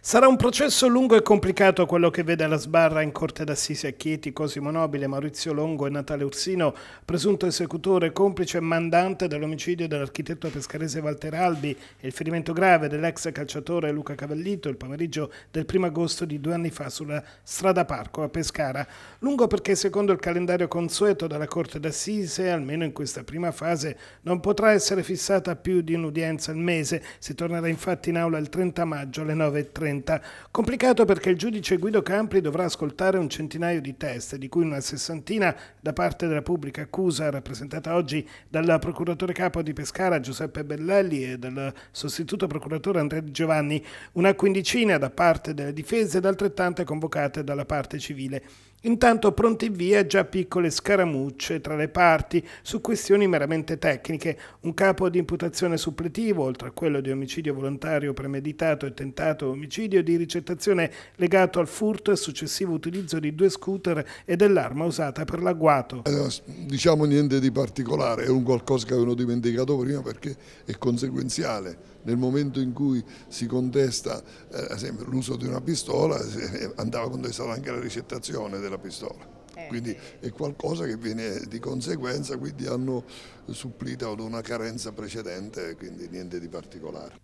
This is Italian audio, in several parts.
Sarà un processo lungo e complicato quello che vede alla sbarra in Corte d'Assise a Chieti Cosimo Nobile, Maurizio Longo e Natale Ursino, presunto esecutore, complice e mandante dell'omicidio dell'architetto pescarese Walter Albi e il ferimento grave dell'ex calciatore Luca Cavallito il pomeriggio del 1 agosto di due anni fa sulla strada Parco a Pescara. Lungo perché secondo il calendario consueto della Corte d'Assise, almeno in questa prima fase, non potrà essere fissata più di un'udienza al mese. Si tornerà infatti in aula il 30 maggio alle 9.30. 30. Complicato perché il giudice Guido Campri dovrà ascoltare un centinaio di teste, di cui una sessantina da parte della pubblica accusa rappresentata oggi dal procuratore capo di Pescara Giuseppe Bellelli e dal sostituto procuratore Andrea Di Giovanni, una quindicina da parte della difesa ed altrettante convocate dalla parte civile. Intanto pronti via già piccole scaramucce tra le parti su questioni meramente tecniche, un capo di imputazione suppletivo, oltre a quello di omicidio volontario premeditato e tentato omicidio di ricettazione legato al furto e successivo utilizzo di due scooter e dell'arma usata per l'agguato. Eh, diciamo niente di particolare, è un qualcosa che avevano dimenticato prima perché è conseguenziale. Nel momento in cui si contesta eh, l'uso di una pistola eh, andava contestata anche la ricettazione della pistola. Eh, quindi è qualcosa che viene di conseguenza, quindi hanno supplito ad una carenza precedente, quindi niente di particolare.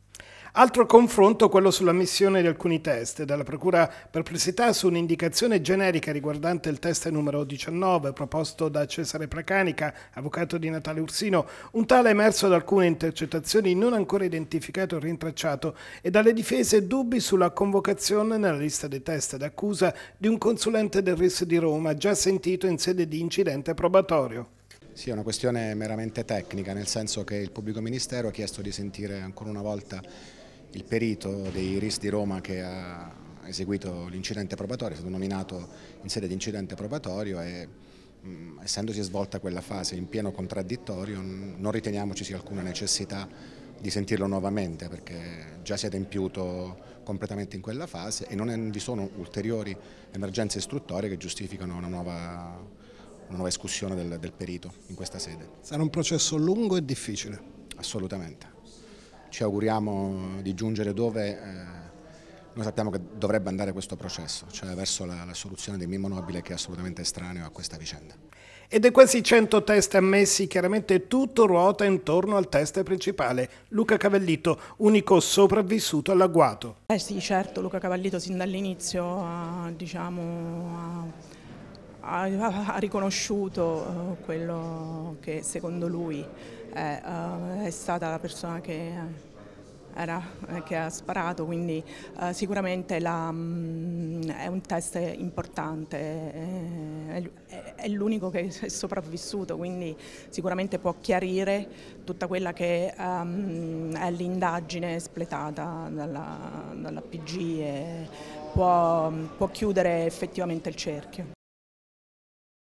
Altro confronto quello sulla missione di alcuni test, dalla Procura Perplessità su un'indicazione generica riguardante il test numero 19 proposto da Cesare Pracanica, avvocato di Natale Ursino, un tale emerso da alcune intercettazioni non ancora identificato e rintracciato e dalle difese dubbi sulla convocazione nella lista dei test d'accusa di un consulente del RIS di Roma già sentito in sede di incidente probatorio. Sì, è una questione meramente tecnica, nel senso che il pubblico ministero ha chiesto di sentire ancora una volta il perito dei RIS di Roma che ha eseguito l'incidente probatorio, è stato nominato in sede di incidente probatorio e mh, mm, essendosi svolta quella fase in pieno contraddittorio non riteniamo ci sia alcuna necessità di sentirlo nuovamente perché già si è adempiuto completamente in quella fase e non vi sono ulteriori emergenze istruttorie che giustificano una nuova, una nuova escussione del, del perito in questa sede. Sarà un processo lungo e difficile? Assolutamente ci auguriamo di giungere dove eh, noi sappiamo che dovrebbe andare questo processo, cioè verso la, la soluzione del Mimmo Nobile che è assolutamente estraneo a questa vicenda. E dei quasi 100 test ammessi, chiaramente tutto ruota intorno al test principale, Luca Cavallito, unico sopravvissuto all'agguato. Eh sì, certo, Luca Cavallito sin dall'inizio ha, eh, diciamo, ha ha, ha riconosciuto eh, quello che secondo lui è, eh, è stata la persona che... Era, eh, che ha sparato, quindi sicuramente la, mm, è un test importante, è, l'unico che è sopravvissuto, quindi sicuramente può chiarire tutta quella che ehm, è l'indagine espletata dalla, dalla PG e può, può chiudere effettivamente il cerchio.